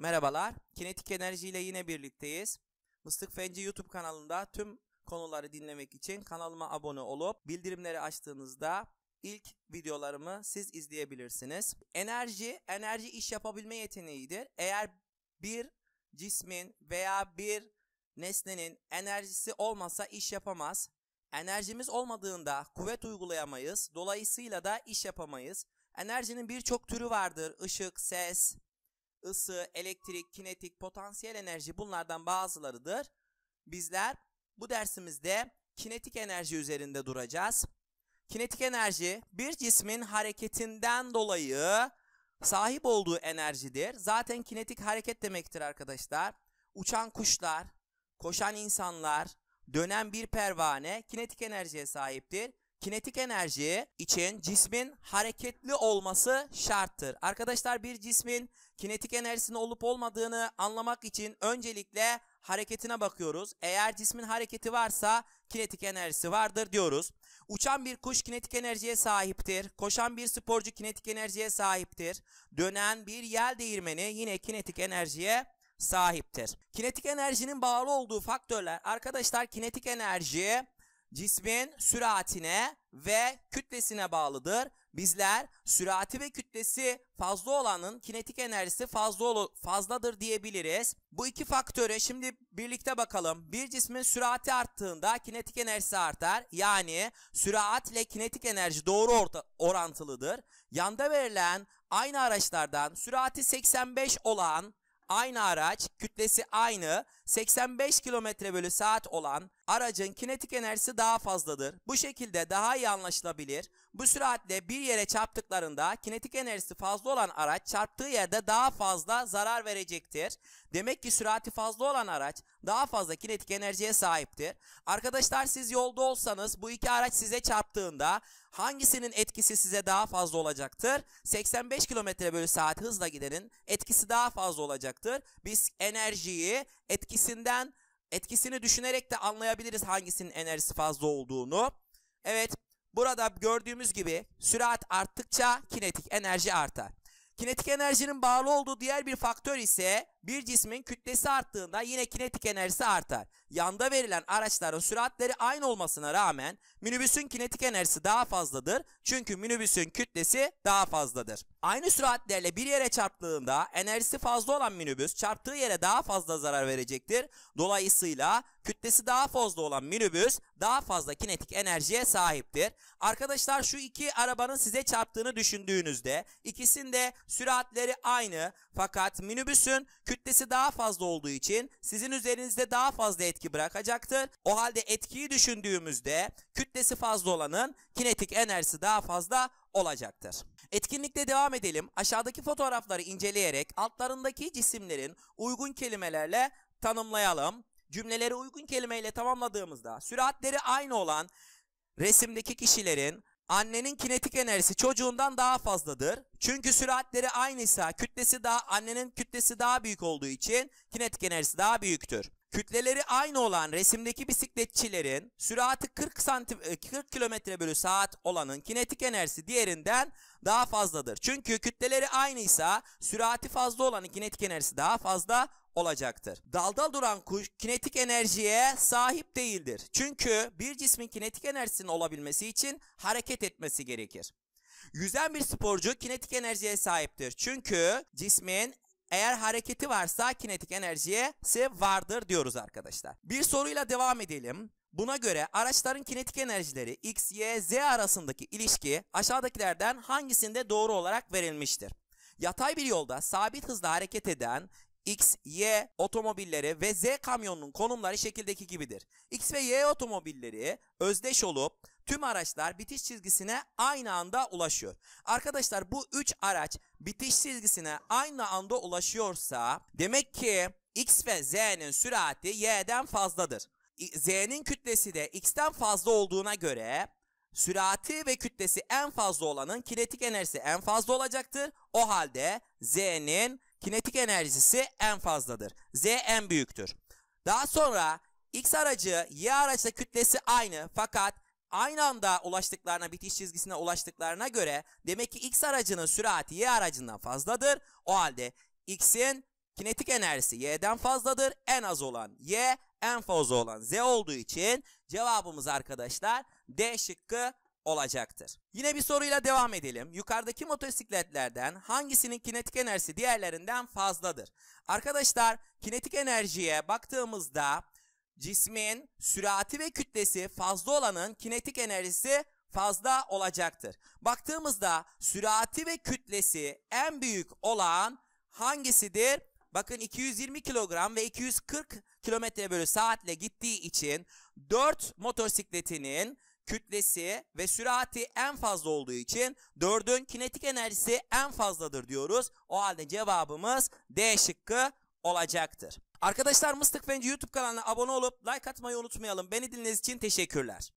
Merhabalar, Kinetik Enerji ile yine birlikteyiz. Mıstık Fenci YouTube kanalında tüm konuları dinlemek için kanalıma abone olup bildirimleri açtığınızda ilk videolarımı siz izleyebilirsiniz. Enerji, enerji iş yapabilme yeteneğidir. Eğer bir cismin veya bir nesnenin enerjisi olmasa iş yapamaz. Enerjimiz olmadığında kuvvet uygulayamayız. Dolayısıyla da iş yapamayız. Enerjinin birçok türü vardır. Işık, ses, ısı, elektrik, kinetik, potansiyel enerji bunlardan bazılarıdır. Bizler bu dersimizde kinetik enerji üzerinde duracağız. Kinetik enerji bir cismin hareketinden dolayı sahip olduğu enerjidir. Zaten kinetik hareket demektir arkadaşlar. Uçan kuşlar, koşan insanlar, dönen bir pervane kinetik enerjiye sahiptir. Kinetik enerji için cismin hareketli olması şarttır. Arkadaşlar bir cismin kinetik enerjisinin olup olmadığını anlamak için öncelikle hareketine bakıyoruz. Eğer cismin hareketi varsa kinetik enerjisi vardır diyoruz. Uçan bir kuş kinetik enerjiye sahiptir. Koşan bir sporcu kinetik enerjiye sahiptir. Dönen bir yel değirmeni yine kinetik enerjiye sahiptir. Kinetik enerjinin bağlı olduğu faktörler arkadaşlar kinetik enerji cismin süratine ve kütlesine bağlıdır. Bizler sürati ve kütlesi fazla olanın kinetik enerjisi fazla ol fazladır diyebiliriz. Bu iki faktöre şimdi birlikte bakalım. Bir cismin sürati arttığında kinetik enerjisi artar. Yani sürat ile kinetik enerji doğru orta orantılıdır. Yanda verilen aynı araçlardan sürati 85 olan aynı araç kütlesi aynı 85 km bölü saat olan aracın kinetik enerjisi daha fazladır. Bu şekilde daha iyi anlaşılabilir. Bu süratle bir yere çarptıklarında kinetik enerjisi fazla olan araç çarptığı yerde daha fazla zarar verecektir. Demek ki sürati fazla olan araç daha fazla kinetik enerjiye sahiptir. Arkadaşlar siz yolda olsanız bu iki araç size çarptığında hangisinin etkisi size daha fazla olacaktır? 85 km bölü saat hızla gidenin etkisi daha fazla olacaktır. Biz enerjiyi etkisinden Etkisini düşünerek de anlayabiliriz hangisinin enerjisi fazla olduğunu. Evet burada gördüğümüz gibi sürat arttıkça kinetik enerji artar. Kinetik enerjinin bağlı olduğu diğer bir faktör ise bir cismin kütlesi arttığında yine kinetik enerjisi artar. Yanda verilen araçların süratleri aynı olmasına rağmen minibüsün kinetik enerjisi daha fazladır. Çünkü minibüsün kütlesi daha fazladır. Aynı süratlerle bir yere çarptığında enerjisi fazla olan minibüs çarptığı yere daha fazla zarar verecektir. Dolayısıyla kütlesi daha fazla olan minibüs daha fazla kinetik enerjiye sahiptir. Arkadaşlar şu iki arabanın size çarptığını düşündüğünüzde ikisinde süratleri aynı fakat minibüsün Kütlesi daha fazla olduğu için sizin üzerinizde daha fazla etki bırakacaktır. O halde etkiyi düşündüğümüzde kütlesi fazla olanın kinetik enerjisi daha fazla olacaktır. Etkinlikle devam edelim. Aşağıdaki fotoğrafları inceleyerek altlarındaki cisimlerin uygun kelimelerle tanımlayalım. Cümleleri uygun kelimeyle tamamladığımızda süratleri aynı olan resimdeki kişilerin Annenin kinetik enerjisi çocuğundan daha fazladır. Çünkü süratleri aynıysa kütlesi daha annenin kütlesi daha büyük olduğu için kinetik enerjisi daha büyüktür. Kütleleri aynı olan resimdeki bisikletçilerin süratı 40 santim 40 e, km bölü saat olanın kinetik enerjisi diğerinden daha fazladır. Çünkü kütleleri aynıysa sürati fazla olanın kinetik enerjisi daha fazla olacaktır. Dalda duran kuş kinetik enerjiye sahip değildir. Çünkü bir cismin kinetik enerjisinin olabilmesi için hareket etmesi gerekir. Yüzen bir sporcu kinetik enerjiye sahiptir. Çünkü cismin eğer hareketi varsa kinetik enerjisi vardır diyoruz arkadaşlar. Bir soruyla devam edelim. Buna göre araçların kinetik enerjileri X, Y, Z arasındaki ilişki aşağıdakilerden hangisinde doğru olarak verilmiştir? Yatay bir yolda sabit hızla hareket eden X, Y otomobilleri ve Z kamyonunun konumları şekildeki gibidir. X ve Y otomobilleri özdeş olup tüm araçlar bitiş çizgisine aynı anda ulaşıyor. Arkadaşlar bu 3 araç bitiş çizgisine aynı anda ulaşıyorsa demek ki X ve Z'nin sürati Y'den fazladır. Z'nin kütlesi de X'ten fazla olduğuna göre sürati ve kütlesi en fazla olanın kinetik enerjisi en fazla olacaktır. O halde Z'nin kinetik enerjisi en fazladır. Z en büyüktür. Daha sonra X aracı Y araçla kütlesi aynı fakat aynı anda ulaştıklarına bitiş çizgisine ulaştıklarına göre demek ki X aracının sürati Y aracından fazladır. O halde X'in kinetik enerjisi Y'den fazladır. En az olan Y en fazla olan Z olduğu için cevabımız arkadaşlar D şıkkı olacaktır. Yine bir soruyla devam edelim. Yukarıdaki motosikletlerden hangisinin kinetik enerjisi diğerlerinden fazladır? Arkadaşlar kinetik enerjiye baktığımızda cismin sürati ve kütlesi fazla olanın kinetik enerjisi fazla olacaktır. Baktığımızda sürati ve kütlesi en büyük olan hangisidir? Bakın 220 kilogram ve 240 kilometre bölü saatle gittiği için 4 motosikletinin kütlesi ve sürati en fazla olduğu için 4'ün kinetik enerjisi en fazladır diyoruz. O halde cevabımız D şıkkı olacaktır. Arkadaşlar Mıstık Fenci YouTube kanalına abone olup like atmayı unutmayalım. Beni dinlediğiniz için teşekkürler.